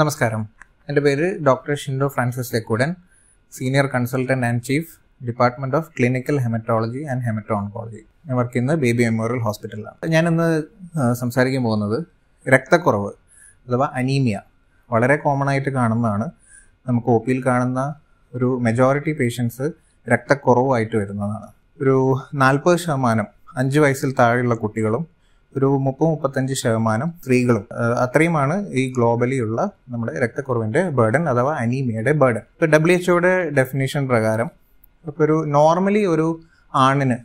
നമസ്കാരം എൻ്റെ പേര് ഡോക്ടർ ഷിൻഡോ ഫ്രാൻസിസ് ലെക്കൂഡൻ senior consultant and chief department of clinical haematology and haemato oncology ഞാൻ വർക്ക് ചെയ്യുന്നത് ബേബി മെമ്മോറിയൽ ഹോസ്പിറ്റലിലാണ് ഞാനിന്ന് സംസാരിക്കാൻ പോകുന്നത് രക്തക്കുറവ് അഥവാ അനീമിയ വളരെ കോമൺ ആയിട്ട് കാണുന്നതാണ് നമുക്ക് ഒ പിയിൽ കാണുന്ന ഒരു മെജോറിറ്റി പേഷ്യൻസ് രക്തക്കുറവായിട്ട് വരുന്നതാണ് ഒരു നാൽപ്പത് ശതമാനം അഞ്ച് വയസ്സിൽ താഴെയുള്ള കുട്ടികളും ഒരു മുപ്പത് മുപ്പത്തഞ്ച് ശതമാനം സ്ത്രീകളും അത്രയുമാണ് ഈ ഉള്ള നമ്മുടെ രക്തക്കുറവിന്റെ ബേഡൻ അഥവാ അനീമിയയുടെ ബേഡൻ ഇപ്പൊ ഡബ്ല്യു ഒയുടെ ഡെഫിനേഷൻ പ്രകാരം ഇപ്പൊ ഒരു നോർമലി ഒരു ആണിന്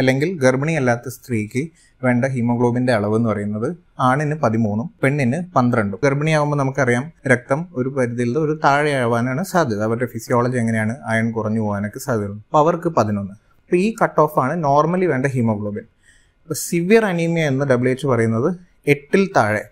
അല്ലെങ്കിൽ ഗർഭിണി അല്ലാത്ത സ്ത്രീക്ക് വേണ്ട ഹീമോഗ്ലോബിന്റെ അളവ് എന്ന് പറയുന്നത് ആണിന് പതിമൂന്നും പെണ്ണിന് പന്ത്രണ്ടും ഗർഭിണിയാവുമ്പോൾ നമുക്കറിയാം രക്തം ഒരു പരിധിയിൽ ഒരു താഴെയാവാനാണ് സാധ്യത അവരുടെ ഫിസിയോളജി എങ്ങനെയാണ് അയൺ കുറഞ്ഞു പോകാനൊക്കെ സാധ്യത അവർക്ക് പതിനൊന്ന് അപ്പോൾ ഈ കട്ട് ഓഫ് ആണ് നോർമലി വേണ്ട ഹീമോഗ്ലോബിൻ സിവിയർ അനീമിയ എന്ന് ഡബ്ല്യു എച്ച് പറയുന്നത് എട്ടിൽ താഴെ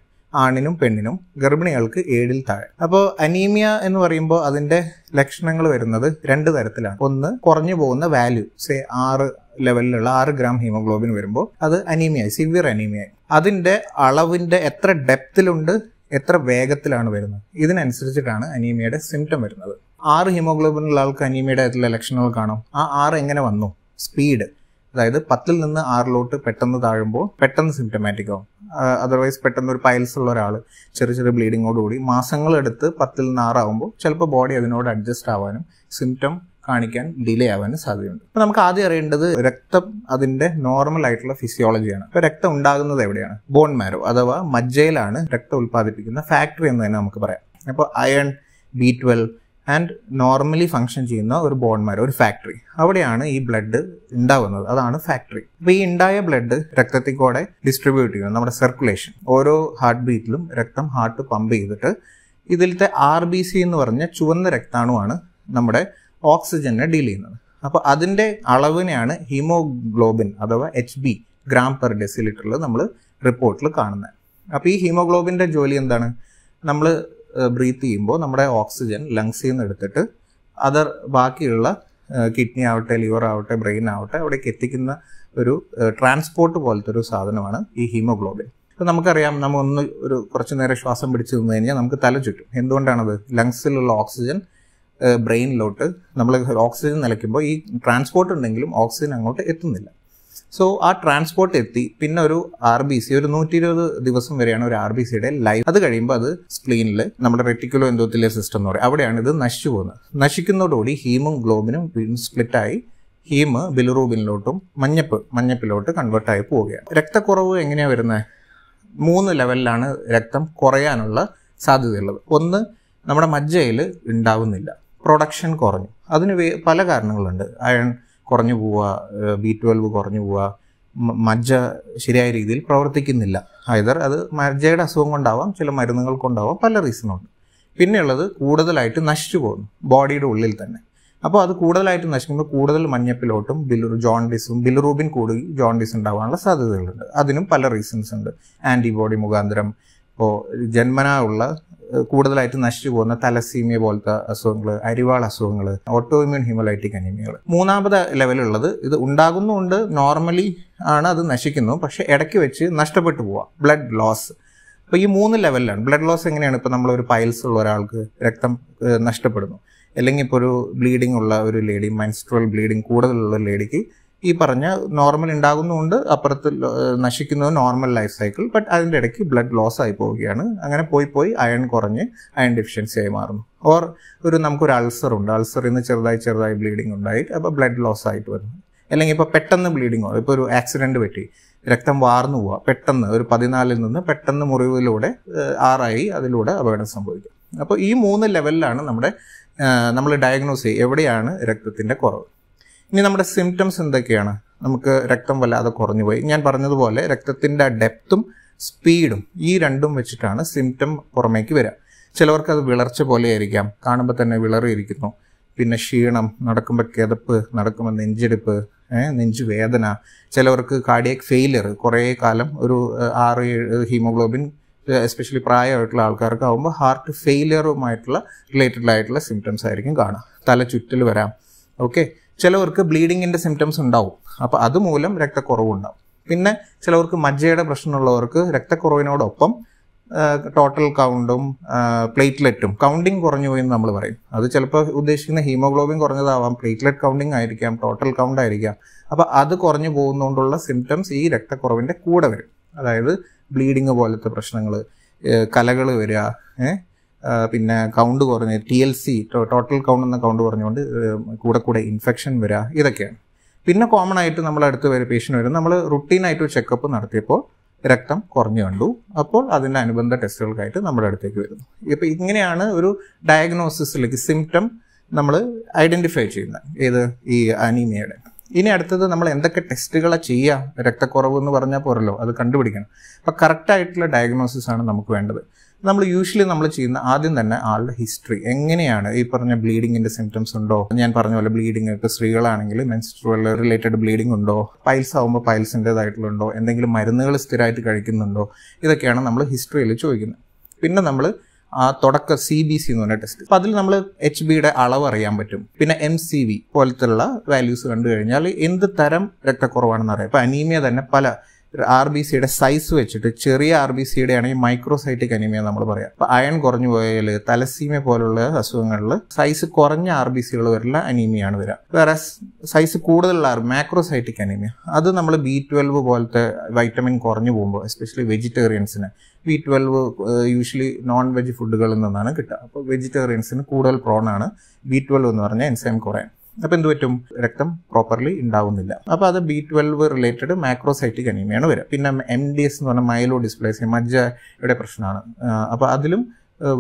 ആണിനും പെണ്ണിനും ഗർഭിണികൾക്ക് ഏഴിൽ താഴെ അപ്പോൾ അനീമിയ എന്ന് പറയുമ്പോൾ അതിൻ്റെ ലക്ഷണങ്ങൾ വരുന്നത് രണ്ട് തരത്തിലാണ് ഒന്ന് കുറഞ്ഞു പോകുന്ന വാല്യൂ സേ ആറ് ലെവലിലുള്ള ആറ് ഗ്രാം ഹീമോഗ്ലോബിൻ വരുമ്പോൾ അത് അനീമിയായി സിവിയർ അനീമിയായി അതിൻ്റെ അളവിൻ്റെ എത്ര ഡെപ്തിലുണ്ട് എത്ര വേഗത്തിലാണ് വരുന്നത് ഇതിനനുസരിച്ചിട്ടാണ് അനീമിയയുടെ സിംറ്റം വരുന്നത് ആറ് ഹീമോഗ്ലോബിനുള്ള ആൾക്ക് അനീമിയയുടെ ലക്ഷണങ്ങൾ കാണും ആ ആറ് എങ്ങനെ വന്നു സ്പീഡ് അതായത് പത്തിൽ നിന്ന് ആറിലോട്ട് പെട്ടെന്ന് താഴുമ്പോൾ പെട്ടെന്ന് സിംറ്റമാറ്റിക് ആവും അതർവൈസ് പെട്ടെന്ന് ഒരു പൈൽസ് ഉള്ള ഒരാൾ ചെറിയ ചെറിയ ബ്ലീഡിങ്ങോടുകൂടി മാസങ്ങളെടുത്ത് പത്തിൽ നിന്ന് ആറാവുമ്പോൾ ചിലപ്പോൾ ബോഡി അതിനോട് അഡ്ജസ്റ്റ് ആവാനും സിംറ്റം കാണിക്കാൻ ഡിലേ ആവാനും സാധ്യതയുണ്ട് അപ്പോൾ നമുക്ക് ആദ്യം അറിയേണ്ടത് രക്തം അതിൻ്റെ നോർമൽ ആയിട്ടുള്ള ഫിസിയോളജിയാണ് അപ്പോൾ രക്തം ഉണ്ടാകുന്നത് എവിടെയാണ് ബോൺ മാരോ അഥവാ മജ്ജയിലാണ് രക്തം ഉൽപ്പാദിപ്പിക്കുന്ന ഫാക്ടറി എന്ന് തന്നെ നമുക്ക് പറയാം അപ്പോൾ iron B twelve and normally function ചെയ്യുന്ന ഒരു ബോൺമാരോ ഒരു ഫാക്ടറി അവിടെയാണ് ഈ ബ്ലഡ് ഉണ്ടാവുന്നത് അതാണ് ഫാക്ടറി അപ്പൊ ഈ ഉണ്ടായ ബ്ലഡ് രക്തത്തിൽ കൂടെ ഡിസ്ട്രിബ്യൂട്ട് ചെയ്യുന്നു നമ്മുടെ സർക്കുലേഷൻ ഓരോ ഹാർട്ട് ബീറ്റിലും രക്തം ഹാർട്ട് പമ്പ് ചെയ്തിട്ട് ഇതിലത്തെ ആർ ബി സി എന്ന് പറഞ്ഞ ചുവന്ന രക്താണുവാണ് നമ്മുടെ ഓക്സിജനെ ഡീൽ ചെയ്യുന്നത് അപ്പോൾ അതിൻ്റെ അളവിനെയാണ് ഹീമോഗ്ലോബിൻ അഥവാ എച്ച് ബി ഗ്രാം പെർ ഡെസിലിറ്ററിൽ നമ്മൾ റിപ്പോർട്ടിൽ കാണുന്നത് അപ്പോൾ ഈ ഹീമോഗ്ലോബിൻ്റെ ജോലി എന്താണ് നമ്മൾ ബ്രീത്ത് ചെയ്യുമ്പോൾ നമ്മുടെ ഓക്സിജൻ ലങ്സിൽ നിന്ന് എടുത്തിട്ട് അതർ ബാക്കിയുള്ള കിഡ്നി ആവട്ടെ ലിവർ ആവട്ടെ ബ്രെയിൻ ആവട്ടെ അവിടേക്ക് എത്തിക്കുന്ന ഒരു ട്രാൻസ്പോർട്ട് പോലത്തെ ഒരു സാധനമാണ് ഈ ഹീമോഗ്ലോബിൻ ഇപ്പം നമുക്കറിയാം നമ്മൾ ഒന്ന് ഒരു കുറച്ച് നേരം ശ്വാസം പിടിച്ചു നിന്ന് കഴിഞ്ഞാൽ നമുക്ക് തല ചുറ്റും എന്തുകൊണ്ടാണത് ലങ്സിലുള്ള ഓക്സിജൻ ബ്രെയിനിലോട്ട് നമ്മൾ ഓക്സിജൻ നിലയ്ക്കുമ്പോൾ ഈ ട്രാൻസ്പോർട്ട് ഉണ്ടെങ്കിലും ഓക്സിജൻ അങ്ങോട്ട് എത്തുന്നില്ല സോ ആ ട്രാൻസ്പോർട്ട് എത്തി പിന്നെ ഒരു ആർ ബി സി ഒരു നൂറ്റി ഇരുപത് ദിവസം വരെയാണ് ഒരു ആർ ബി സിയുടെ ലൈഫ് അത് കഴിയുമ്പോൾ അത് സ്പ്ലീനിൽ നമ്മുടെ റെറ്റിക്കുലോ എന്തോത്തിലെ സിസ്റ്റം എന്ന് പറയും അവിടെയാണ് ഇത് നശിച്ചു പോകുന്നത് നശിക്കുന്നതോടുകൂടി ഹീമും ഗ്ലോബിനും സ്പ്ലിറ്റായി ഹീമ് ബിലുറൂബിനിലോട്ടും മഞ്ഞപ്പ് മഞ്ഞപ്പിലോട്ട് കൺവേർട്ടായി പോവുകയാണ് രക്തക്കുറവ് എങ്ങനെയാണ് വരുന്നത് മൂന്ന് ലെവലിലാണ് രക്തം കുറയാനുള്ള സാധ്യതയുള്ളത് ഒന്ന് നമ്മുടെ മജ്ജയിൽ ഉണ്ടാവുന്നില്ല പ്രൊഡക്ഷൻ കുറഞ്ഞു അതിന് പല കാരണങ്ങളുണ്ട് അയൺ കുറഞ്ഞു പോവുക ബി ട്വൽവ് കുറഞ്ഞു പോവുക മജ്ജ ശരിയായ രീതിയിൽ പ്രവർത്തിക്കുന്നില്ല ഹൈദർ അത് മജ്ജയുടെ അസുഖം കൊണ്ടാവാം ചില മരുന്നുകൾ കൊണ്ടാവാം പല റീസണുണ്ട് പിന്നെയുള്ളത് കൂടുതലായിട്ട് നശിച്ചു പോകുന്നു ബോഡിയുടെ ഉള്ളിൽ തന്നെ അപ്പോൾ അത് കൂടുതലായിട്ട് നശിക്കുമ്പോൾ കൂടുതൽ മഞ്ഞപ്പിലോട്ടും ബിലു ജോണ്ടിസും ബിലുറൂബിൻ കൂടി ജോണ്ടിസ് ഉണ്ടാവാനുള്ള സാധ്യതകളുണ്ട് അതിനും പല റീസൺസ് ഉണ്ട് ആൻറ്റിബോഡി മുഖാന്തരം ഇപ്പോൾ ജന്മനാ ഉള്ള കൂടുതലായിട്ട് നശിച്ചു പോകുന്ന തലസീമിയ പോലത്തെ അസുഖങ്ങൾ അരിവാൾ അസുഖങ്ങൾ ഇമ്യൂൺ ഹിമോലൈറ്റിക് അനീമിയകൾ മൂന്നാമത് ലെവലുള്ളത് ഇത് ഉണ്ടാകുന്നുണ്ട് നോർമലി ആണ് അത് നശിക്കുന്നു പക്ഷേ ഇടയ്ക്ക് വെച്ച് നഷ്ടപ്പെട്ടു പോവാം ബ്ലഡ് ലോസ് അപ്പോൾ ഈ മൂന്ന് ലെവലിലാണ് ബ്ലഡ് ലോസ് എങ്ങനെയാണ് ഇപ്പോൾ നമ്മളൊരു പൈൽസ് ഉള്ള ഒരാൾക്ക് രക്തം നഷ്ടപ്പെടുന്നു അല്ലെങ്കിൽ ഇപ്പോൾ ഒരു ബ്ലീഡിംഗ് ഉള്ള ഒരു ലേഡി മെൻസ്ട്രൽ ബ്ലീഡിംഗ് കൂടുതലുള്ള ലേഡിക്ക് ഈ പറഞ്ഞ നോർമൽ ഉണ്ടാകുന്നതുകൊണ്ട് അപ്പുറത്ത് നശിക്കുന്നത് നോർമൽ ലൈഫ് സൈക്കിൾ ബട്ട് അതിൻ്റെ ഇടയ്ക്ക് ബ്ലഡ് ലോസ് ആയി പോവുകയാണ് അങ്ങനെ പോയി പോയി അയൺ കുറഞ്ഞ് അയൺ ഡെഫിഷ്യൻസി ആയി മാറുന്നു ഓർ ഒരു നമുക്കൊരു അൾസർ ഉണ്ട് അൾസറിൽ നിന്ന് ചെറുതായി ചെറുതായി ബ്ലീഡിങ് ഉണ്ടായി അപ്പോൾ ബ്ലഡ് ലോസ് ആയിട്ട് വരുന്നു അല്ലെങ്കിൽ ഇപ്പോൾ പെട്ടെന്ന് ആവും ഇപ്പോൾ ഒരു ആക്സിഡൻറ്റ് പറ്റി രക്തം വാർന്നു പോവുക പെട്ടെന്ന് ഒരു പതിനാലിൽ നിന്ന് പെട്ടെന്ന് മുറിവിലൂടെ ആറായി അതിലൂടെ അപകടം സംഭവിക്കും അപ്പോൾ ഈ മൂന്ന് ലെവലിലാണ് നമ്മുടെ നമ്മൾ ഡയഗ്നോസ് ചെയ്യുക എവിടെയാണ് രക്തത്തിൻ്റെ കുറവ് ഇനി നമ്മുടെ സിംറ്റംസ് എന്തൊക്കെയാണ് നമുക്ക് രക്തം വല്ലാതെ കുറഞ്ഞു പോയി ഞാൻ പറഞ്ഞതുപോലെ രക്തത്തിൻ്റെ ഡെപ്തും സ്പീഡും ഈ രണ്ടും വെച്ചിട്ടാണ് സിംറ്റം പുറമേക്ക് വരിക ചിലവർക്ക് അത് വിളർച്ച പോലെയായിരിക്കാം കാണുമ്പോൾ തന്നെ വിളറിയിരിക്കുന്നു പിന്നെ ക്ഷീണം നടക്കുമ്പോൾ കിതപ്പ് നടക്കുമ്പോൾ നെഞ്ചെടുപ്പ് നെഞ്ചു വേദന ചിലവർക്ക് കാർഡിയക് ഫെയിലിയർ കുറേ കാലം ഒരു ആറ് ഏഴ് ഹീമോഗ്ലോബിൻ എസ്പെഷ്യലി പ്രായമായിട്ടുള്ള ആൾക്കാർക്ക് ആകുമ്പോൾ ഹാർട്ട് ഫെയിലിയറുമായിട്ടുള്ള റിലേറ്റഡ് ആയിട്ടുള്ള സിംറ്റംസ് ആയിരിക്കും കാണുക തല ചുറ്റൽ വരാം ഓക്കെ ചിലവർക്ക് ബ്ലീഡിങ്ങിൻ്റെ സിംറ്റംസ് ഉണ്ടാവും അപ്പോൾ അതുമൂലം രക്തക്കുറവുണ്ടാവും പിന്നെ ചിലവർക്ക് മജ്ജയുടെ പ്രശ്നമുള്ളവർക്ക് രക്തക്കുറവിനോടൊപ്പം ടോട്ടൽ കൗണ്ടും പ്ലേറ്റ്ലെറ്റും കൗണ്ടിങ് കുറഞ്ഞു പോയി എന്ന് നമ്മൾ പറയും അത് ചിലപ്പോൾ ഉദ്ദേശിക്കുന്ന ഹീമോഗ്ലോബിൻ കുറഞ്ഞതാവാം പ്ലേറ്റ്ലെറ്റ് കൗണ്ടിങ് ആയിരിക്കാം ടോട്ടൽ കൗണ്ട് ആയിരിക്കാം അപ്പോൾ അത് കുറഞ്ഞു പോകുന്നതുകൊണ്ടുള്ള സിംറ്റംസ് ഈ രക്തക്കുറവിൻ്റെ കൂടെ വരും അതായത് ബ്ലീഡിങ് പോലത്തെ പ്രശ്നങ്ങൾ കലകൾ വരിക പിന്നെ കൗണ്ട് കുറഞ്ഞ് T L C total count എന്ന കൗണ്ട് കുറഞ്ഞുകൊണ്ട് കൂടെ കൂടെ ഇൻഫെക്ഷൻ വരിക ഇതൊക്കെയാണ് പിന്നെ കോമൺ ആയിട്ട് നമ്മൾ അടുത്ത് വരെ പേഷ്യൻ്റ് വരും നമ്മൾ റുട്ടീനായിട്ട് ചെക്കപ്പ് നടത്തിയപ്പോൾ രക്തം കുറഞ്ഞു കണ്ടു അപ്പോൾ അതിൻ്റെ അനുബന്ധ ടെസ്റ്റുകൾക്കായിട്ട് നമ്മുടെ അടുത്തേക്ക് വരുന്നു ഇപ്പോൾ ഇങ്ങനെയാണ് ഒരു ഡയഗ്നോസിസിലേക്ക് സിംറ്റം നമ്മൾ ഐഡൻറ്റിഫൈ ചെയ്യുന്നത് ഏത് ഈ അനീമിയയുടെ ഇനി അടുത്തത് നമ്മൾ എന്തൊക്കെ ടെസ്റ്റുകളാണ് ചെയ്യുക രക്തക്കുറവ് എന്ന് പറഞ്ഞാൽ പോരല്ലോ അത് കണ്ടുപിടിക്കണം അപ്പോൾ കറക്റ്റായിട്ടുള്ള ഡയഗ്നോസിസ് ആണ് നമുക്ക് വേണ്ടത് നമ്മൾ യൂഷ്വലി നമ്മൾ ചെയ്യുന്ന ആദ്യം തന്നെ ആളുടെ ഹിസ്റ്ററി എങ്ങനെയാണ് ഈ പറഞ്ഞ ബ്ലീഡിങ്ങിന്റെ സിംറ്റംസ് ഉണ്ടോ ഞാൻ പറഞ്ഞ പോലെ ബ്ലീഡിംഗ് ഇപ്പോൾ സ്ത്രീകളാണെങ്കിൽ മെൻസ്ട്രുവൽ റിലേറ്റഡ് ബ്ലീഡിംഗ് ഉണ്ടോ പൈൽസ് ആകുമ്പോൾ ഉണ്ടോ എന്തെങ്കിലും മരുന്നുകൾ സ്ഥിരമായിട്ട് കഴിക്കുന്നുണ്ടോ ഇതൊക്കെയാണ് നമ്മൾ ഹിസ്റ്ററിയിൽ ചോദിക്കുന്നത് പിന്നെ നമ്മൾ ആ തുടക്ക സി ബി സി എന്ന് പറഞ്ഞ ടെസ്റ്റ് അപ്പോൾ അതിൽ നമ്മൾ എച്ച് ബിയുടെ അളവ് അറിയാൻ പറ്റും പിന്നെ എം സി വി ഉള്ള വാല്യൂസ് കണ്ടു കഴിഞ്ഞാൽ എന്ത് തരം രക്തക്കുറവാണെന്ന് അറിയാം ഇപ്പോൾ അനീമിയ തന്നെ പല ആർ ബി സിയുടെ സൈസ് വെച്ചിട്ട് ചെറിയ ആർ ബി സിയുടെ ആണെങ്കിൽ മൈക്രോസൈറ്റിക് അനിമിയ നമ്മൾ പറയാം അപ്പോൾ അയൺ കുറഞ്ഞു പോയാൽ തലസീമ പോലുള്ള അസുഖങ്ങളിൽ സൈസ് കുറഞ്ഞ ആർ ബി സികൾ വരില്ല അനീമിയാണ് വരിക വേറെ സൈസ് കൂടുതലുള്ള ആർ മാക്രോസൈറ്റിക് അനീമിയ അത് നമ്മൾ ബി ട്വൽവ് പോലത്തെ വൈറ്റമിൻ കുറഞ്ഞു പോകുമ്പോൾ എസ്പെഷ്യലി വെജിറ്റേറിയൻസിന് B twelve usually non veg ഫുഡുകളിൽ നിന്നാണ് കിട്ടുക അപ്പോൾ വെജിറ്റേറിയൻസിന് കൂടുതൽ പ്രോണാണ് ബി ട്വൽവ് എന്ന് പറഞ്ഞാൽ എൻസൈം കുറയാൻ അപ്പോൾ എന്ത് പറ്റും രക്തം പ്രോപ്പർലി ഉണ്ടാവുന്നില്ല അപ്പോൾ അത് ബി ട്വൽവ് റിലേറ്റഡ് മാക്രോസൈറ്റിക് അനീമിയാണ് വരിക പിന്നെ എം ഡി എസ് എന്ന് പറഞ്ഞാൽ മൈലോ ഡിസ്പ്ലേസ് മജ്ജയുടെ പ്രശ്നമാണ് അപ്പോൾ അതിലും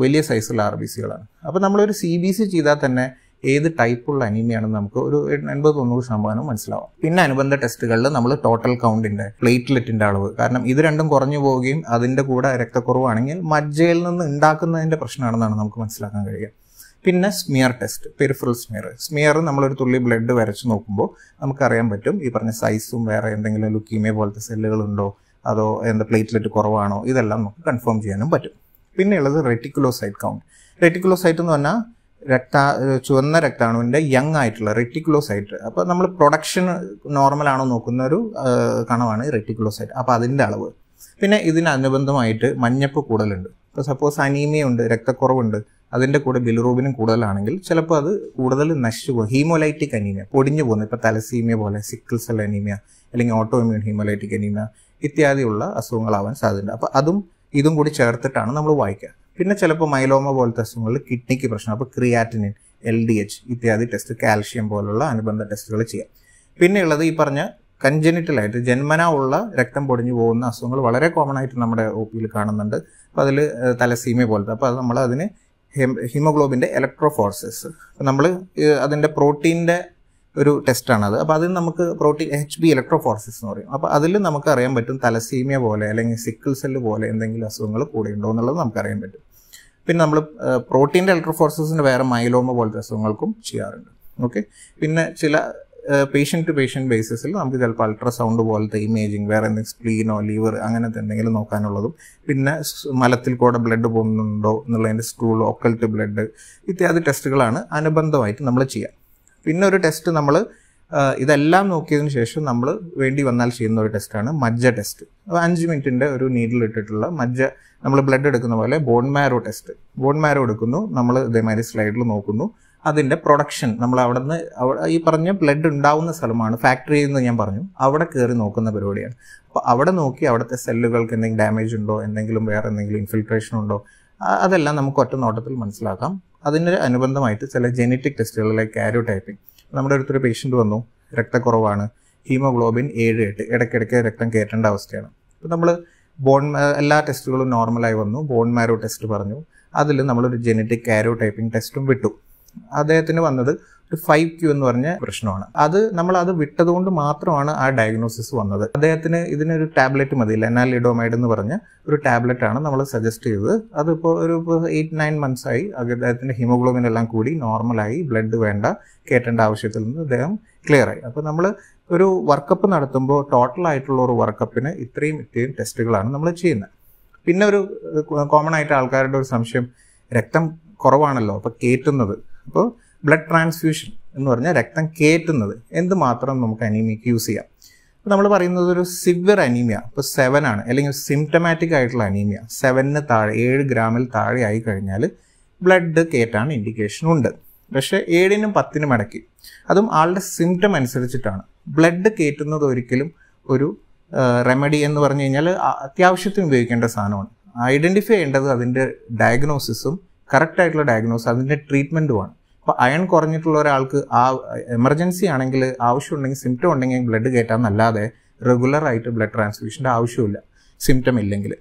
വലിയ സൈസുള്ള ആർ ബി സികളാണ് അപ്പോൾ നമ്മളൊരു സി ബി സി ചെയ്താൽ തന്നെ ഏത് ടൈപ്പുള്ള അനീമിയാണെന്ന് നമുക്ക് ഒരു എൺപത് തൊണ്ണൂറ് ശതമാനം മനസ്സിലാവും പിന്നെ അനുബന്ധ ടെസ്റ്റുകളിൽ നമ്മൾ ടോട്ടൽ കൗണ്ടിൻ്റെ പ്ലേറ്റ്ലെറ്റിൻ്റെ അളവ് കാരണം ഇത് രണ്ടും കുറഞ്ഞു പോവുകയും അതിൻ്റെ കൂടെ രക്തക്കുറവാണെങ്കിൽ മജ്ജയിൽ നിന്ന് ഉണ്ടാക്കുന്നതിൻ്റെ പ്രശ്നമാണെന്നാണ് നമുക്ക് മനസ്സിലാക്കാൻ കഴിയുക പിന്നെ smear test peripheral smear smear നമ്മളൊരു തുള്ളി ബ്ലഡ് വരച്ച് നോക്കുമ്പോൾ നമുക്കറിയാൻ പറ്റും ഈ പറഞ്ഞ സൈസും വേറെ എന്തെങ്കിലും ലുക്കീമിയ പോലത്തെ സെല്ലുകളുണ്ടോ അതോ എന്താ പ്ലേറ്റ്ലെറ്റ് കുറവാണോ ഇതെല്ലാം നമുക്ക് കൺഫേം ചെയ്യാനും പറ്റും പിന്നെ ഉള്ളത് റെറ്റിക്കുലോസൈറ്റ് കൗണ്ട് റെറ്റിക്കുലോസൈറ്റ് എന്ന് പറഞ്ഞാൽ രക്ത ചുവന്ന രക്താണുവിൻ്റെ യങ് ആയിട്ടുള്ള റെറ്റിക്കുലോസൈറ്റ് അപ്പോൾ നമ്മൾ പ്രൊഡക്ഷൻ നോർമലാണോ നോക്കുന്ന ഒരു കണമാണ് റെറ്റിക്കുലോസൈറ്റ് അപ്പോൾ അതിൻ്റെ അളവ് പിന്നെ ഇതിനനുബന്ധമായിട്ട് മഞ്ഞപ്പ് കൂടുതലുണ്ട് ഇപ്പോൾ സപ്പോസ് അനീമിയ ഉണ്ട് രക്തക്കുറവുണ്ട് അതിൻ്റെ കൂടെ ബിലുറൂബിനും കൂടുതലാണെങ്കിൽ ചിലപ്പോൾ അത് കൂടുതൽ നശിച്ചു പോകും ഹീമോലൈറ്റിക് അനീമിയ പൊടിഞ്ഞു പോകുന്നു ഇപ്പോൾ തലസീമിയ പോലെ സിക്കിൾ സെൽ അനീമിയ അല്ലെങ്കിൽ ഓട്ടോ ഇമ്മ്യൂൺ ഹീമോലൈറ്റിക് അനീമിയ ഇത്യാദിയുള്ള അസുഖങ്ങളാവാൻ സാധ്യതയുണ്ട് അപ്പോൾ അതും ഇതും കൂടി ചേർത്തിട്ടാണ് നമ്മൾ വായിക്കുക പിന്നെ ചിലപ്പോൾ മൈലോമ പോലത്തെ അസുഖങ്ങളിൽ കിഡ്നിക്ക് പ്രശ്നം അപ്പോൾ ക്രിയാറ്റിനിൻ എൽ ഡി എച്ച് ഇത്യാദി ടെസ്റ്റ് കാൽഷ്യം പോലുള്ള അനുബന്ധ ടെസ്റ്റുകൾ ചെയ്യാം പിന്നെയുള്ളത് ഈ പറഞ്ഞ കഞ്ചനിറ്റലായിട്ട് ജന്മന ഉള്ള രക്തം പൊടിഞ്ഞു പോകുന്ന അസുഖങ്ങൾ വളരെ കോമൺ ആയിട്ട് നമ്മുടെ ഒ പിയിൽ കാണുന്നുണ്ട് അപ്പോൾ അതിൽ തലസീമിയ പോലത്തെ അപ്പോൾ അത് നമ്മൾ അതിന് ഹിമോഗ്ലോബിൻ്റെ ഇലക്ട്രോ ഫോർസസ് നമ്മൾ അതിൻ്റെ പ്രോട്ടീൻ്റെ ഒരു ടെസ്റ്റാണത് അപ്പോൾ അതിൽ നമുക്ക് protein H B electrophoresis എന്ന് പറയും അപ്പോൾ അതിൽ നമുക്ക് അറിയാൻ പറ്റും തലസീമിയ പോലെ അല്ലെങ്കിൽ സിക്കിൾ സെല്ല് പോലെ എന്തെങ്കിലും അസുഖങ്ങൾ കൂടെ ഉണ്ടോ എന്നുള്ളത് നമുക്കറിയാൻ പറ്റും പിന്നെ നമ്മൾ പ്രോട്ടീൻ്റെ ഇലക്ട്രോ ഫോർസസിൻ്റെ വേറെ മൈലോമ പോലത്തെ അസുഖങ്ങൾക്കും ചെയ്യാറുണ്ട് ഓക്കെ പിന്നെ ചില പേഷ്യൻ്റ് ടു പേഷ്യൻ്റ് ബേസിസിൽ നമുക്ക് ചിലപ്പോൾ അൾട്രാസൗണ്ട് പോലത്തെ ഇമേജിങ് വേറെ എന്തെങ്കിലും സ്പ്ലീനോ ലിവർ അങ്ങനത്തെ എന്തെങ്കിലും നോക്കാനുള്ളതും പിന്നെ മലത്തിൽ കൂടെ ബ്ലഡ് പോകുന്നുണ്ടോ എന്നുള്ളതിൻ്റെ സ്കൂൾ ഒക്കൽറ്റ് ബ്ലഡ് ഇത്യാദി ടെസ്റ്റുകളാണ് അനുബന്ധമായിട്ട് നമ്മൾ ചെയ്യുക പിന്നെ ഒരു ടെസ്റ്റ് നമ്മൾ ഇതെല്ലാം നോക്കിയതിന് ശേഷം നമ്മൾ വേണ്ടി വന്നാൽ ചെയ്യുന്ന ഒരു ടെസ്റ്റാണ് മജ്ജ ടെസ്റ്റ് അഞ്ച് മിനിറ്റിൻ്റെ ഒരു നീഡിൽ ഇട്ടിട്ടുള്ള മജ്ജ നമ്മൾ ബ്ലഡ് എടുക്കുന്ന പോലെ bone marrow test bone marrow എടുക്കുന്നു നമ്മൾ ഇതേമാതിരി സ്ലൈഡിൽ നോക്കുന്നു അതിൻ്റെ പ്രൊഡക്ഷൻ നമ്മൾ അവിടെ നിന്ന് ഈ പറഞ്ഞ ബ്ലഡ് ഉണ്ടാവുന്ന സ്ഥലമാണ് ഫാക്ടറി എന്ന് ഞാൻ പറഞ്ഞു അവിടെ കയറി നോക്കുന്ന പരിപാടിയാണ് അപ്പോൾ അവിടെ നോക്കി അവിടുത്തെ സെല്ലുകൾക്ക് എന്തെങ്കിലും ഡാമേജ് ഉണ്ടോ എന്തെങ്കിലും വേറെ എന്തെങ്കിലും ഇൻഫിൽട്രേഷൻ ഉണ്ടോ അതെല്ലാം നമുക്ക് ഒറ്റ നോട്ടത്തിൽ മനസ്സിലാക്കാം അതിന് അനുബന്ധമായിട്ട് ചില ജെനറ്റിക് ടെസ്റ്റുകൾ ലൈക്ക് കാരോ ടൈപ്പിംഗ് നമ്മുടെ അടുത്തൊരു പേഷ്യൻ്റ് വന്നു രക്തക്കുറവാണ് ഹീമോഗ്ലോബിൻ ഏഴ് എട്ട് ഇടയ്ക്കിടയ്ക്ക് രക്തം കയറ്റേണ്ട അവസ്ഥയാണ് അപ്പോൾ നമ്മൾ ബോൺ എല്ലാ ടെസ്റ്റുകളും നോർമലായി വന്നു ബോൺ മാരോ ടെസ്റ്റ് പറഞ്ഞു അതിൽ നമ്മളൊരു ജെനറ്റിക് കാരോ ടൈപ്പിംഗ് ടെസ്റ്റും വിട്ടു അദ്ദേഹത്തിന് വന്നത് ഒരു ഫൈവ് ക്യൂ എന്ന് പറഞ്ഞ പ്രശ്നമാണ് അത് നമ്മൾ അത് വിട്ടതുകൊണ്ട് മാത്രമാണ് ആ ഡയഗ്നോസിസ് വന്നത് അദ്ദേഹത്തിന് ഇതിനൊരു ടാബ്ലറ്റ് മതി ലെനാലിഡോമൈഡ് എന്ന് പറഞ്ഞ ഒരു ടാബ്ലറ്റ് ആണ് നമ്മൾ സജസ്റ്റ് ചെയ്തത് അതിപ്പോൾ ഒരു എയ്റ്റ് നയൻ മന്ത്സ് ആയി അദ്ദേഹത്തിന്റെ ഹിമോഗ്ലോബിൻ എല്ലാം കൂടി നോർമലായി ബ്ലഡ് വേണ്ട കേട്ടേണ്ട ആവശ്യത്തിൽ നിന്ന് അദ്ദേഹം ക്ലിയർ ആയി അപ്പോൾ നമ്മൾ ഒരു വർക്കപ്പ് നടത്തുമ്പോൾ ടോട്ടൽ ആയിട്ടുള്ള ഒരു വർക്കപ്പിന് ഇത്രയും ഇത്രയും ടെസ്റ്റുകളാണ് നമ്മൾ ചെയ്യുന്നത് പിന്നെ ഒരു കോമൺ ആയിട്ട് ആൾക്കാരുടെ ഒരു സംശയം രക്തം കുറവാണല്ലോ അപ്പോൾ കേറ്റുന്നത് അപ്പോൾ ബ്ലഡ് ട്രാൻസ്ഫ്യൂഷൻ എന്ന് പറഞ്ഞാൽ രക്തം കയറ്റുന്നത് എന്ത് മാത്രം നമുക്ക് അനീമിയക്ക് യൂസ് ചെയ്യാം അപ്പോൾ നമ്മൾ പറയുന്നത് ഒരു സിവിയർ അനീമിയ ഇപ്പോൾ സെവൻ ആണ് അല്ലെങ്കിൽ സിംറ്റമാറ്റിക് ആയിട്ടുള്ള അനീമിയ സെവനിന് താഴെ ഏഴ് ഗ്രാമിൽ താഴെ ആയി കഴിഞ്ഞാൽ ബ്ലഡ് കയറ്റാൻ ഇൻഡിക്കേഷൻ ഉണ്ട് പക്ഷേ ഏഴിനും പത്തിനും ഇടയ്ക്ക് അതും ആളുടെ സിംറ്റം അനുസരിച്ചിട്ടാണ് ബ്ലഡ് കയറ്റുന്നത് ഒരിക്കലും ഒരു റെമഡി എന്ന് പറഞ്ഞു കഴിഞ്ഞാൽ അത്യാവശ്യത്തിന് ഉപയോഗിക്കേണ്ട സാധനമാണ് ഐഡൻറ്റിഫൈ ചെയ്യേണ്ടത് അതിൻ്റെ ഡയഗ്നോസിസും കറക്റ്റായിട്ടുള്ള ഡയഗ്നോസ് അതിൻ്റെ ട്രീറ്റ്മെൻറ്റുമാണ് അയൺ കുറഞ്ഞിട്ടുള്ള ഒരാൾക്ക് ആ എമർജൻസി ആണെങ്കിൽ ആവശ്യമുണ്ടെങ്കിൽ സിംറ്റം ഉണ്ടെങ്കിൽ ബ്ലഡ് കയറ്റാമെന്നല്ലാതെ റെഗുലറായിട്ട് ബ്ലഡ് ട്രാൻസ്ഫ്യൂഷൻ്റെ ആവശ്യമില്ല സിംറ്റം ഇല്ലെങ്കിൽ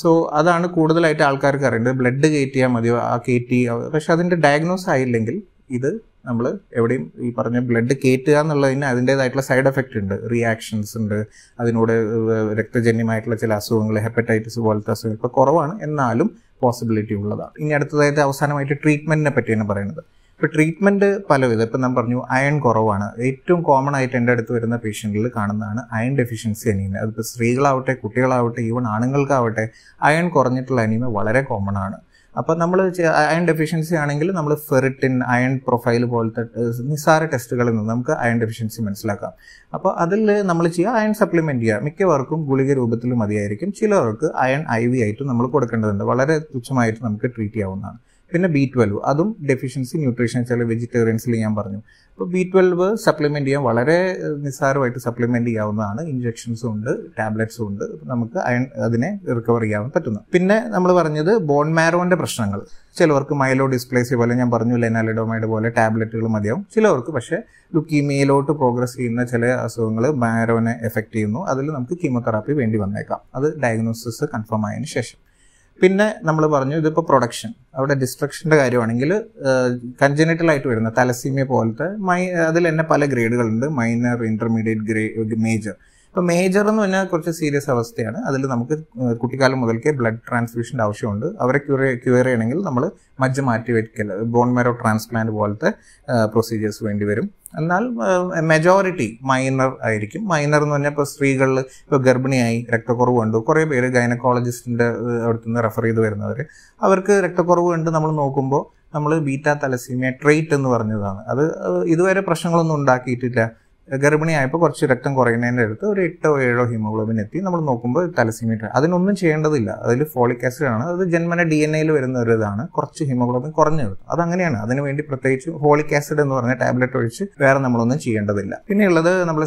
സോ അതാണ് കൂടുതലായിട്ട് ആൾക്കാർക്ക് അറിയേണ്ടത് ബ്ലഡ് കയറ്റിയാൽ മതിയോ ആ കയറ്റി പക്ഷെ അതിൻ്റെ ഡയഗ്നോസ് ആയില്ലെങ്കിൽ ഇത് നമ്മൾ എവിടെയും ഈ പറഞ്ഞ ബ്ലഡ് കയറ്റുക എന്നുള്ളതിന് അതിൻ്റേതായിട്ടുള്ള സൈഡ് എഫക്റ്റ് ഉണ്ട് റിയാക്ഷൻസ് ഉണ്ട് അതിനൂടെ രക്തജന്യമായിട്ടുള്ള ചില അസുഖങ്ങൾ ഹെപ്പറ്റൈറ്റിസ് പോലത്തെ അസുഖങ്ങൾ ഇപ്പോൾ കുറവാണ് എന്നാലും പോസിബിലിറ്റി ഉള്ളതാണ് ഇനി അടുത്തതായിട്ട് അവസാനമായിട്ട് ട്രീറ്റ്മെൻറ്റിനെ പറ്റിയാണ് പറയുന്നത് ഇപ്പോൾ ട്രീറ്റ്മെൻറ്റ് വിധം ഇപ്പം ഞാൻ പറഞ്ഞു അയൺ കുറവാണ് ഏറ്റവും കോമൺ ആയിട്ട് എൻ്റെ അടുത്ത് വരുന്ന പേഷ്യൻറ്റിൽ കാണുന്നതാണ് അയൺ ഡെഫിഷ്യൻസി അനീമ അതിപ്പോൾ സ്ത്രീകളാവട്ടെ കുട്ടികളാവട്ടെ ഈവൺ ആണുങ്ങൾക്കാവട്ടെ അയൺ കുറഞ്ഞിട്ടുള്ള അനീമ വളരെ കോമൺ ആണ് അപ്പോൾ നമ്മൾ അയൺ ഡെഫിഷ്യൻസി ആണെങ്കിൽ നമ്മൾ ഫെറിറ്റിൻ അയൺ പ്രൊഫൈൽ പോലത്തെ നിസ്സാര ടെസ്റ്റുകളിൽ നിന്ന് നമുക്ക് അയൺ ഡെഫിഷ്യൻസി മനസ്സിലാക്കാം അപ്പോൾ അതിൽ നമ്മൾ ചെയ്യുക അയൺ സപ്ലിമെൻറ്റ് ചെയ്യുക മിക്കവർക്കും ഗുളിക രൂപത്തിൽ മതിയായിരിക്കും ചിലർക്ക് അയൺ ഐ വി ആയിട്ട് നമ്മൾ കൊടുക്കേണ്ടതുണ്ട് വളരെ തുച്ഛമായിട്ട് നമുക്ക് ട്രീറ്റ് ചെയ്യാവുന്നതാണ് പിന്നെ ബി ട്വൽവ് അതും ഡെഫിഷ്യൻസി ന്യൂട്രീഷൻ ചില വെജിറ്റേറിയൻസിൽ ഞാൻ പറഞ്ഞു അപ്പോൾ ബി ട്വൽവ് സപ്ലിമെൻ്റ് ചെയ്യാൻ വളരെ നിസ്സാരമായിട്ട് സപ്ലിമെൻ്റ് ചെയ്യാവുന്നതാണ് ഇഞ്ചെക്ഷൻസും ഉണ്ട് ടാബ്ലറ്റ്സും ഉണ്ട് നമുക്ക് അയൺ അതിനെ റിക്കവർ ചെയ്യാൻ പറ്റുന്നു പിന്നെ നമ്മൾ പറഞ്ഞത് ബോൺ മാരോൻ്റെ പ്രശ്നങ്ങൾ ചിലവർക്ക് മൈലോ ഡിസ്പ്ലേസി പോലെ ഞാൻ പറഞ്ഞു ലെനാലിഡോമൈഡ് പോലെ ടാബ്ലറ്റുകൾ മതിയാവും ചിലവർക്ക് പക്ഷേ ലുക്കീമിയയിലോട്ട് പ്രോഗ്രസ് ചെയ്യുന്ന ചില അസുഖങ്ങൾ മാരോനെ എഫക്റ്റ് ചെയ്യുന്നു അതിൽ നമുക്ക് കീമോതെറാപ്പി വേണ്ടി വന്നേക്കാം അത് ഡയഗ്നോസിസ് കൺഫേം ആയതിനു ശേഷം പിന്നെ നമ്മൾ പറഞ്ഞു ഇതിപ്പോൾ പ്രൊഡക്ഷൻ അവിടെ ഡിസ്ട്രക്ഷൻ്റെ കാര്യമാണെങ്കിൽ ആയിട്ട് വരുന്ന തലസീമിയ പോലത്തെ മൈ അതിൽ തന്നെ പല ഗ്രേഡുകളുണ്ട് മൈനർ ഇൻ്റർമീഡിയറ്റ് ഗ്രേ മേജർ ഇപ്പോൾ മേജർ എന്ന് പറഞ്ഞാൽ കുറച്ച് സീരിയസ് അവസ്ഥയാണ് അതിൽ നമുക്ക് കുട്ടിക്കാലം മുതൽക്കേ ബ്ലഡ് ട്രാൻസ്ഫ്യൂഷൻ്റെ ആവശ്യമുണ്ട് അവരെ ക്യൂർ ക്യൂർ ചെയ്യണമെങ്കിൽ നമ്മൾ മജ്ജ മാറ്റി വയ്ക്കൽ ബോൺ മെറോ ട്രാൻസ്പ്ലാന്റ് പോലത്തെ പ്രൊസീജിയേഴ്സ് വേണ്ടി വരും എന്നാൽ മെജോറിറ്റി മൈനർ ആയിരിക്കും മൈനർ എന്ന് പറഞ്ഞാൽ ഇപ്പോൾ സ്ത്രീകളിൽ ഇപ്പോൾ ഗർഭിണിയായി രക്തക്കുറവ് കണ്ടു കുറേ പേര് ഗൈനക്കോളജിസ്റ്റിൻ്റെ അടുത്ത് നിന്ന് റെഫർ ചെയ്ത് വരുന്നവർ അവർക്ക് രക്തക്കുറവ് കണ്ട് നമ്മൾ നോക്കുമ്പോൾ നമ്മൾ ബീറ്റാ തലസീമിയ ട്രേറ്റ് എന്ന് പറഞ്ഞതാണ് അത് ഇതുവരെ പ്രശ്നങ്ങളൊന്നും ഉണ്ടാക്കിയിട്ടില്ല ഗർഭിണിയായപ്പോൾ കുറച്ച് രക്തം കുറയുന്നതിൻ്റെ അടുത്ത് ഒരു എട്ടോ ഏഴോ ഹീമോഗ്ലോബിൻ എത്തി നമ്മൾ നോക്കുമ്പോൾ തലസീമിയ അതിനൊന്നും ചെയ്യേണ്ടതില്ല അതിൽ ഫോളിക് ആസിഡ് ആണ് അത് ജന്മന ഡി എൻ എയിൽ വരുന്ന ഒരു ഇതാണ് കുറച്ച് ഹീമോഗ്ലോബിൻ കുറഞ്ഞു കിട്ടും അതങ്ങനെയാണ് വേണ്ടി പ്രത്യേകിച്ച് ഫോളിക് ആസിഡ് എന്ന് പറഞ്ഞ ടാബ്ലറ്റ് ഒഴിച്ച് വേറെ നമ്മളൊന്നും ചെയ്യേണ്ടതില്ല പിന്നെയുള്ളത് നമ്മൾ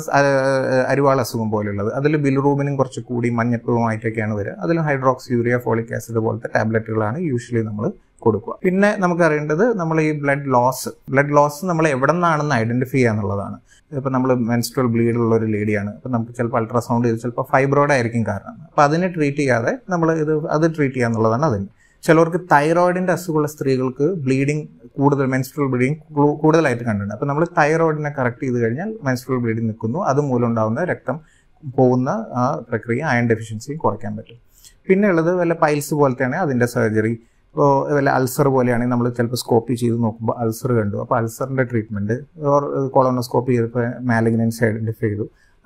അരിവാൾ അസുഖം പോലെയുള്ളത് അതിൽ ബിലുറൂബിനും കുറച്ച് കൂടി മഞ്ഞപ്പുമായിട്ടൊക്കെയാണ് വരിക അതിൽ ഹൈഡ്രോക്സ് യൂറിയ ഫോളിക് ആസിഡ് പോലത്തെ ടാബ്ലറ്റുകളാണ് യൂഷ്വലി നമ്മൾ കൊടുക്കുക പിന്നെ നമുക്കറിയേണ്ടത് നമ്മൾ ഈ ബ്ലഡ് ലോസ് ബ്ലഡ് ലോസ് നമ്മൾ എവിടെ നിന്നാണെന്ന് ഐഡന്റിഫൈ ചെയ്യാന്നുള്ളതാണ് എന്നുള്ളതാണ് നമ്മൾ മെൻസ്ട്രൽ ബ്ലീഡ് ഉള്ള ഒരു ലേഡിയാണ് അപ്പോൾ നമുക്ക് ചിലപ്പോൾ അൾട്രാസൗണ്ട് ചെയ്ത് ചിലപ്പോൾ ഫൈബ്രോയിഡ് ആയിരിക്കും കാരണം അപ്പോൾ അതിനെ ട്രീറ്റ് ചെയ്യാതെ നമ്മൾ ഇത് അത് ട്രീറ്റ് ചെയ്യുക എന്നുള്ളതാണ് അതിന് ചിലവർക്ക് തൈറോയിഡിന്റെ അസുഖമുള്ള സ്ത്രീകൾക്ക് ബ്ലീഡിങ് കൂടുതൽ മെൻസ്ട്രൽ ബ്ലീഡിങ് കൂടുതലായിട്ട് കണ്ടിട്ടുണ്ട് അപ്പോൾ നമ്മൾ തൈറോയിഡിനെ കറക്റ്റ് ചെയ്ത് കഴിഞ്ഞാൽ മെൻസ്ട്രൽ ബ്ലീഡിങ് നിൽക്കുന്നു അതുമൂലം ഉണ്ടാകുന്ന രക്തം പോകുന്ന ആ പ്രക്രിയ അയൺ ഡെഫിഷ്യൻസിയും കുറയ്ക്കാൻ പറ്റും പിന്നെ ഉള്ളത് വല്ല പൈൽസ് പോലത്തെയാണെങ്കിൽ അതിൻ്റെ സർജറി ഇപ്പോൾ വല്ല അൾസർ പോലെയാണെങ്കിൽ നമ്മൾ ചിലപ്പോൾ സ്കോപ്പ് ചെയ്ത് നോക്കുമ്പോൾ അൾസർ കണ്ടു അപ്പോൾ അൾസറിൻ്റെ ട്രീറ്റ്മെൻറ്റ് ഓർ കൊളോണോസ്കോപ്പ് ചെയ്തപ്പോൾ മാലിഗ്നൻസ് ഐഡൻറ്റിഫൈ ചെയ്തു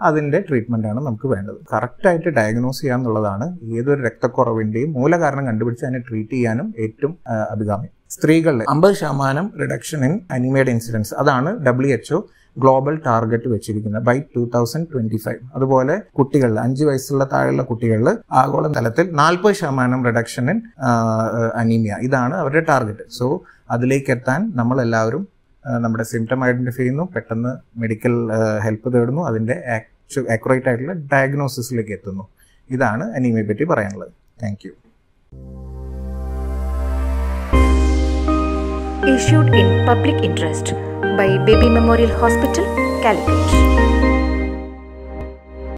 അതിൻ്റെ ട്രീറ്റ്മെൻറ്റാണ് നമുക്ക് വേണ്ടത് കറക്റ്റായിട്ട് ഡയഗ്നോസ് ചെയ്യുക എന്നുള്ളതാണ് ഏതൊരു രക്തക്കുറവിൻ്റെയും മൂലകാരണം കണ്ടുപിടിച്ച് അതിനെ ട്രീറ്റ് ചെയ്യാനും ഏറ്റവും അഭികാമ്യം സ്ത്രീകളിൽ അമ്പത് ശതമാനം റിഡക്ഷൻ ഇൻ അനിമേഡ് ഇൻസിഡൻസ് അതാണ് ഡബ്ല്യു എച്ച്ഒ ഗ്ലോബൽ ടാർഗറ്റ് വെച്ചിരിക്കുന്നത് by two thousand twenty five അതുപോലെ കുട്ടികളിൽ അഞ്ച് വയസ്സുള്ള താഴെയുള്ള കുട്ടികളിൽ ആഗോള തലത്തിൽ നാൽപ്പത് ശതമാനം റിഡക്ഷൻ ഇൻ അനീമിയ ഇതാണ് അവരുടെ ടാർഗറ്റ് സോ അതിലേക്ക് എത്താൻ നമ്മൾ എല്ലാവരും നമ്മുടെ സിംറ്റം ഐഡന്റിഫൈ ചെയ്യുന്നു പെട്ടെന്ന് മെഡിക്കൽ ഹെൽപ്പ് തേടുന്നു അതിൻ്റെ ആക്യുറേറ്റ് ആയിട്ടുള്ള ഡയഗ്നോസിസിലേക്ക് എത്തുന്നു ഇതാണ് അനീമിയെ പറ്റി പറയാനുള്ളത് thank you issued in public interest by Baby Memorial Hospital, Calicut.